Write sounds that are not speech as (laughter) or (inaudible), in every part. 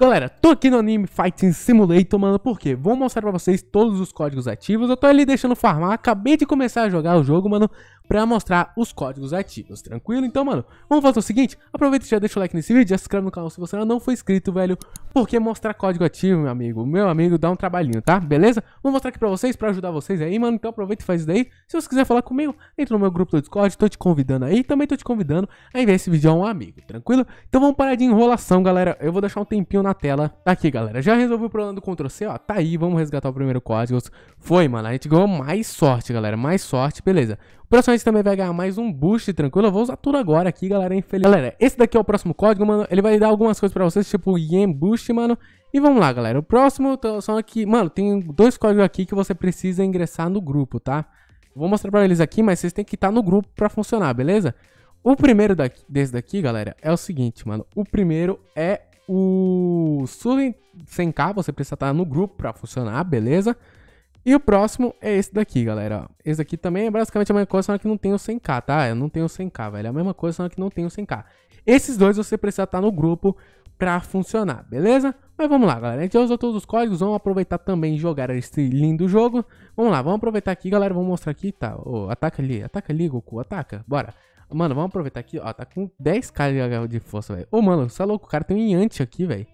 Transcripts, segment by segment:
Galera, tô aqui no Anime Fighting Simulator, mano, por quê? Vou mostrar pra vocês todos os códigos ativos, eu tô ali deixando farmar, acabei de começar a jogar o jogo, mano, pra mostrar os códigos ativos, tranquilo? Então, mano, vamos fazer o seguinte, aproveita e já deixa o like nesse vídeo, já se inscreve no canal se você ainda não for inscrito, velho, porque mostrar código ativo, meu amigo, meu amigo, dá um trabalhinho, tá? Beleza? Vou mostrar aqui pra vocês, pra ajudar vocês aí, mano, então aproveita e faz isso daí. Se você quiser falar comigo, entra no meu grupo do Discord, tô te convidando aí, também tô te convidando a enviar esse vídeo a um amigo, tranquilo? Então vamos parar de enrolação, galera, eu vou deixar um tempinho na tela, tá aqui, galera, já resolvi o problema do Ctrl C, ó, tá aí, vamos resgatar o primeiro código, foi, mano, a gente ganhou mais sorte, galera, mais sorte, beleza. Próxima vez também vai ganhar mais um boost, tranquilo? Eu vou usar tudo agora aqui, galera, infeliz. Galera, esse daqui é o próximo código, mano. Ele vai dar algumas coisas pra vocês, tipo Yen Boost, mano. E vamos lá, galera. O próximo são aqui... Mano, tem dois códigos aqui que você precisa ingressar no grupo, tá? Vou mostrar pra eles aqui, mas vocês têm que estar no grupo pra funcionar, beleza? O primeiro daqui, desse daqui, galera, é o seguinte, mano. O primeiro é o Sulin 100k, você precisa estar no grupo pra funcionar, beleza? Beleza? E o próximo é esse daqui, galera. Esse aqui também é basicamente a mesma coisa, só que não tem o 100k, tá? Eu não tenho o 100k, velho. É a mesma coisa, só que não tem o 100k. Esses dois você precisa estar no grupo pra funcionar, beleza? Mas vamos lá, galera. A gente já usou todos os códigos. Vamos aproveitar também e jogar esse lindo jogo. Vamos lá, vamos aproveitar aqui, galera. Vamos mostrar aqui, tá? Oh, ataca ali, ataca ali, Goku, ataca. Bora. Mano, vamos aproveitar aqui, ó. Tá com 10k de força, velho. Ô, oh, mano, você é louco? O cara tem um Yanti aqui, velho.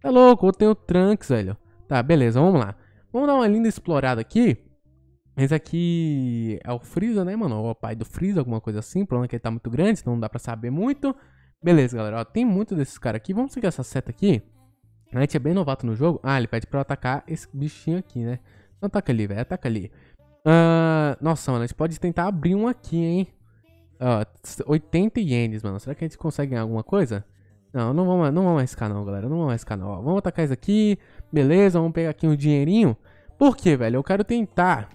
Tá louco? Eu tenho Trunks, velho. Tá, beleza, vamos lá. Vamos dar uma linda explorada aqui. Esse aqui é o Freeza, né, mano? Ou o pai do Freeza, alguma coisa assim. O problema é que ele tá muito grande, então não dá pra saber muito. Beleza, galera. Ó, tem muito desses caras aqui. Vamos seguir essa seta aqui. A gente é bem novato no jogo. Ah, ele pede pra eu atacar esse bichinho aqui, né? Então ataca ali, velho. Ataca ali. Uh, nossa, mano. A gente pode tentar abrir um aqui, hein? Uh, 80 ienes, mano. Será que a gente consegue ganhar alguma coisa? Não, não vamos, não vamos arriscar não, galera. Não vamos arriscar não. Ó, vamos atacar isso aqui. Beleza, vamos pegar aqui um dinheirinho. Por quê, velho? Eu quero tentar.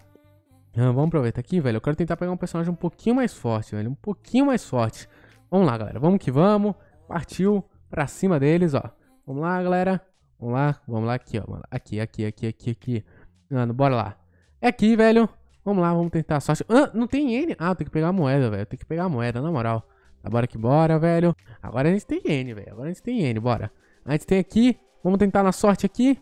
Ah, vamos aproveitar aqui, velho. Eu quero tentar pegar um personagem um pouquinho mais forte, velho. Um pouquinho mais forte. Vamos lá, galera. Vamos que vamos. Partiu pra cima deles, ó. Vamos lá, galera. Vamos lá, vamos lá aqui, ó. Aqui, aqui, aqui, aqui, aqui. Mano, bora lá. É aqui, velho. Vamos lá, vamos tentar a sorte. Ah, não tem N. Ah, eu tenho que pegar a moeda, velho. Eu tenho que pegar a moeda, na moral. Agora tá, bora que bora, velho. Agora a gente tem N, velho. Agora a gente tem N, bora. A gente tem aqui. Vamos tentar na sorte aqui.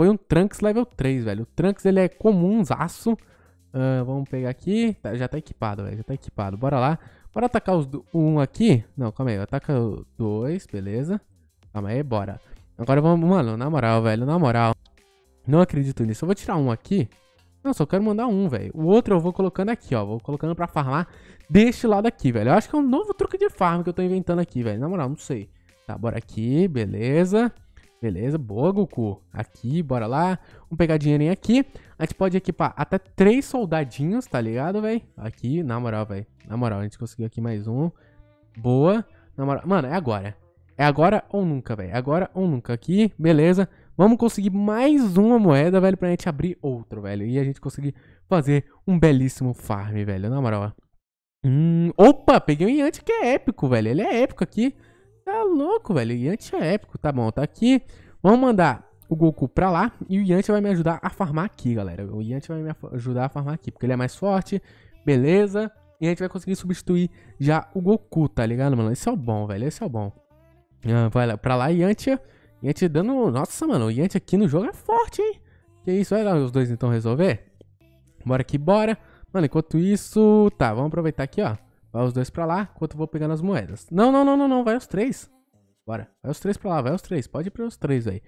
Foi um Trunks level 3, velho. O Trunks, ele é comunzaço. Uh, vamos pegar aqui. Tá, já tá equipado, velho. Já tá equipado. Bora lá. Bora atacar os um aqui. Não, calma aí. Ataca o dois, beleza. Calma aí, bora. Agora vamos... Mano, na moral, velho. Na moral. Não acredito nisso. Eu vou tirar um aqui. Não, só quero mandar um, velho. O outro eu vou colocando aqui, ó. Vou colocando pra farmar deste lado aqui, velho. Eu acho que é um novo truque de farm que eu tô inventando aqui, velho. Na moral, não sei. Tá, bora aqui. Beleza. Beleza, boa, Goku. Aqui, bora lá. Vamos pegar dinheirinho aqui. A gente pode equipar até três soldadinhos, tá ligado, velho? Aqui, na moral, velho. Na moral, a gente conseguiu aqui mais um. Boa. Na moral. Mano, é agora. É agora ou nunca, velho. É agora ou nunca. Aqui, beleza. Vamos conseguir mais uma moeda, velho, pra gente abrir outro, velho. E a gente conseguir fazer um belíssimo farm, velho. Na moral, ó. Hum, opa, peguei um Yant que é épico, velho. Ele é épico aqui. Tá louco, velho. Yantia é épico. Tá bom, tá aqui. Vamos mandar o Goku pra lá. E o Yantia vai me ajudar a farmar aqui, galera. O Yantia vai me ajudar a farmar aqui. Porque ele é mais forte. Beleza. E a gente vai conseguir substituir já o Goku, tá ligado, mano? Esse é o bom, velho. Esse é o bom. Ah, vai lá, pra lá, Yantia. Yantia dando... Nossa, mano. O Yantia aqui no jogo é forte, hein? Que isso. Vai lá os dois, então, resolver. Bora que bora. Mano, enquanto isso... Tá, vamos aproveitar aqui, ó. Vai os dois pra lá, enquanto eu vou pegando as moedas. Não, não, não, não, não. Vai os três. Bora. Vai os três pra lá, vai os três. Pode ir pra os três aí.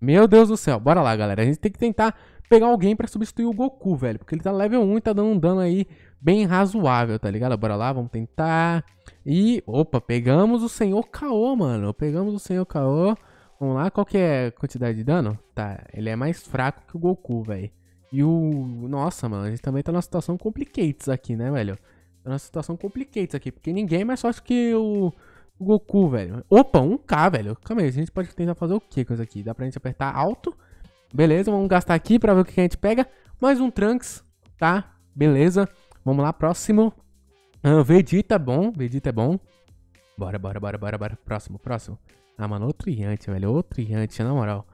Meu Deus do céu. Bora lá, galera. A gente tem que tentar pegar alguém pra substituir o Goku, velho. Porque ele tá level 1 e tá dando um dano aí bem razoável, tá ligado? Bora lá, vamos tentar. E, opa, pegamos o Senhor Kaô, mano. Pegamos o Senhor Kaô. Vamos lá, qual que é a quantidade de dano? Tá, ele é mais fraco que o Goku, velho. E o... Nossa, mano, a gente também tá numa situação complicates aqui, né, velho? tá uma situação complicada aqui, porque ninguém é mais acho que o, o Goku, velho. Opa, 1K, velho. Calma aí, a gente pode tentar fazer o que com isso aqui? Dá pra gente apertar alto. Beleza, vamos gastar aqui pra ver o que a gente pega. Mais um Trunks, tá? Beleza. Vamos lá, próximo. Ah, Vegeta é bom, Vegeta é bom. Bora, bora, bora, bora, bora. Próximo, próximo. Ah, mano, outro Yant, velho. Outro Yant, na moral.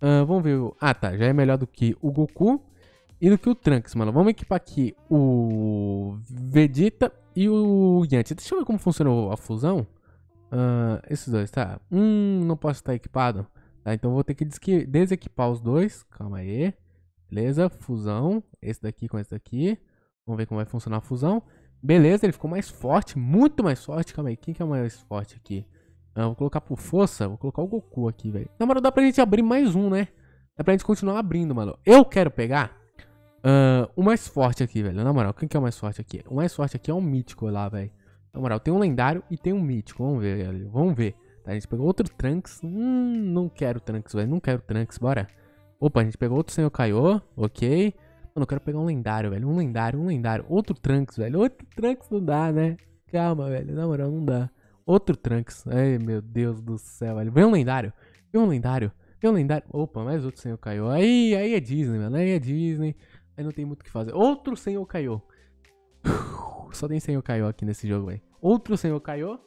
Ah, vamos ver. Ah, tá. Já é melhor do que o Goku e do que o Trunks, mano. Vamos equipar aqui o Vegeta e o Yantia. Deixa eu ver como funcionou a fusão. Uh, esses dois, tá? Hum, não posso estar equipado. Tá, então vou ter que desequipar os dois. Calma aí. Beleza, fusão. Esse daqui com esse daqui. Vamos ver como vai funcionar a fusão. Beleza, ele ficou mais forte, muito mais forte. Calma aí, quem que é o mais forte aqui? Ah, vou colocar por força, vou colocar o Goku aqui, velho. Na moral, dá pra gente abrir mais um, né? Dá pra gente continuar abrindo, mano. Eu quero pegar Uh, o mais forte aqui, velho. Na moral, quem que é o mais forte aqui? O mais forte aqui é um mítico lá, velho. Na moral, tem um lendário e tem um mítico. Vamos ver, velho. Vamos ver. Tá, a gente pegou outro Trunks. Hum, não quero Trunks, velho. Não quero Trunks. Bora. Opa, a gente pegou outro Senhor Kaiô. Ok. Mano, eu quero pegar um lendário, velho. Um lendário, um lendário. Outro Trunks, velho. Outro Trunks não dá, né? Calma, velho. Na moral, não dá. Outro Trunks. Ai, meu Deus do céu, velho. Vem um lendário. Vem um lendário. Vem um lendário. Opa, mais outro Senhor Kaiô. Aí, aí é Disney, mano. Aí é Disney. Aí não tem muito o que fazer. Outro senhor Kaiô. (laughs) Só tem senhor Kaiô aqui nesse jogo, hein? Outro senhor Kaiô.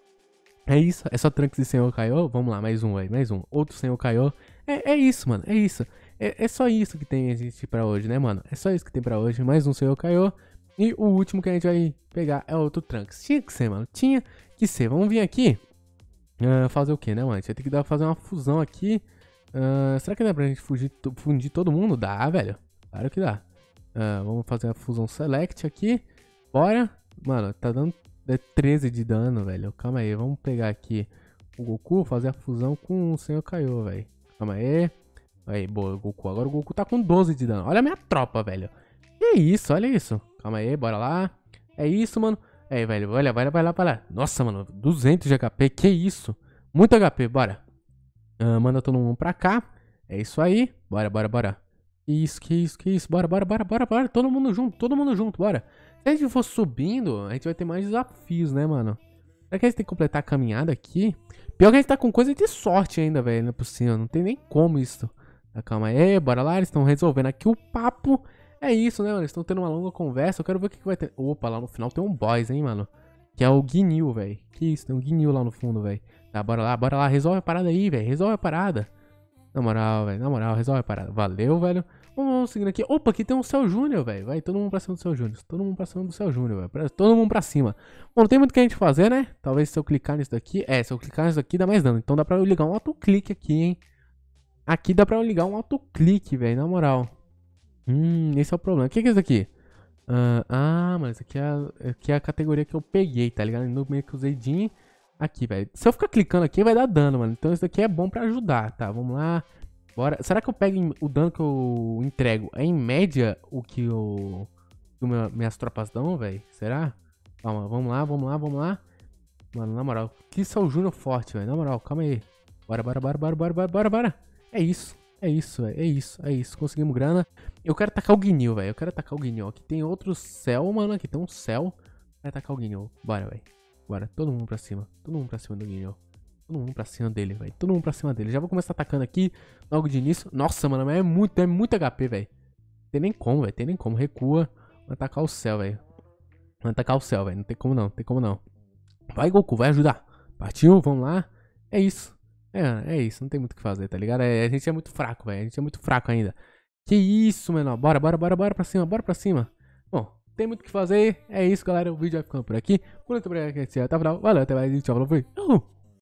É isso, é só Trunks e senhor Kaiô. Vamos lá, mais um aí, mais um. Outro senhor Kaiô. É, é isso, mano, é isso. É, é só isso que tem existe para hoje, né, mano? É só isso que tem para hoje. Mais um senhor Kaiô. E o último que a gente vai pegar é outro Trunks. Tinha que ser, mano. Tinha que ser. Vamos vir aqui. Uh, fazer o que, né, mano? A gente vai ter que dar, fazer uma fusão aqui. Uh, será que dá pra gente fugir, fundir todo mundo? Dá, velho. Claro que dá. Uh, vamos fazer a fusão select aqui. Bora. Mano, tá dando 13 é de dano, velho. Calma aí, vamos pegar aqui o Goku, fazer a fusão com o Senhor Kaiô, velho. Calma aí. Aí, boa, Goku. Agora o Goku tá com 12 de dano. Olha a minha tropa, velho. Que isso, olha isso. Calma aí, bora lá. É isso, mano. Aí, é, velho, olha, vai lá, vai lá, vai lá. Nossa, mano, 200 de HP, que isso. Muito HP, bora. Uh, ah, manda todo mundo pra cá. É isso aí. Bora, bora, bora. Que isso, que isso, que isso. Bora, bora, bora, bora, bora. Todo mundo junto, todo mundo junto, bora. Se a gente for subindo, a gente vai ter mais desafios, né, mano? Será que a gente tem que completar a caminhada aqui? Pior que a gente tá com coisa de sorte ainda, velho, não é por cima. Não tem nem como isso. Tá, calma aí, bora lá. Eles estão resolvendo aqui o papo. É isso, né, mano? Eles estão tendo uma longa conversa. Eu quero ver o que, que vai ter. Opa, lá no final tem um boss, hein, mano? Que é o Guinil, velho. Que isso, tem um Guinil lá no fundo, velho. Tá, bora lá, bora lá. Resolve a parada aí, velho. Resolve a parada. Na moral, velho. Na moral, resolve a parada. Valeu, velho. Vamos, seguindo aqui. Opa, aqui tem um Céu Júnior, velho. Vai, todo mundo pra cima do Céu Júnior. Todo mundo pra cima do Céu Júnior, velho. Todo mundo pra cima. Bom, não tem muito o que a gente fazer, né? Talvez se eu clicar nisso daqui. É, se eu clicar nisso daqui dá mais dano. Então dá pra eu ligar um autoclique aqui, hein? Aqui dá pra eu ligar um autoclique, velho. Na moral. Hum, esse é o problema. O que, é isso aqui? Uh, ah, ah mas aqui é, a, aqui é a categoria que eu peguei, tá ligado? No meio que usei Jean. Aqui, velho. Se eu ficar clicando aqui, vai dar dano, mano. Então isso daqui é bom pra ajudar, tá? Vamos lá. Bora. Será que eu pego o dano que eu entrego? É em média o que O minhas tropas dão, velho? Será? Calma, vamos lá, vamos lá, vamos lá. Mano, na moral, que São é Júnior forte, velho. Na moral, calma aí. Bora, bora, bora, bora, bora, bora, bora, bora. É isso, é isso, véio. é isso, é isso. Conseguimos grana. Eu quero atacar o Guinil, velho. Eu quero atacar o Guinil. Aqui tem outro céu, mano. Aqui tem um céu. Vai atacar o Guinil. Bora, velho. Bora, todo mundo pra cima. Todo mundo pra cima do Guinho. Todo mundo pra cima dele, velho. Todo mundo pra cima dele. Já vou começar atacando aqui logo de início. Nossa, mano, mas é muito, é muito HP, velho. Tem nem como, velho. Tem nem como. Recua. Vai atacar o céu, velho. Vai atacar o céu, velho. Não tem como não, não tem como não. Vai, Goku, vai ajudar. Partiu, vamos lá. É isso. É, é isso. Não tem muito o que fazer, tá ligado? É, a gente é muito fraco, velho. A gente é muito fraco ainda. Que isso, menor. Bora, bora, bora, bora pra cima, bora pra cima. Tem muito o que fazer. É isso, galera. O vídeo vai ficando por aqui. Muito obrigado por assistir até o final. Valeu, até mais. Tchau, falou, fui. Uhum.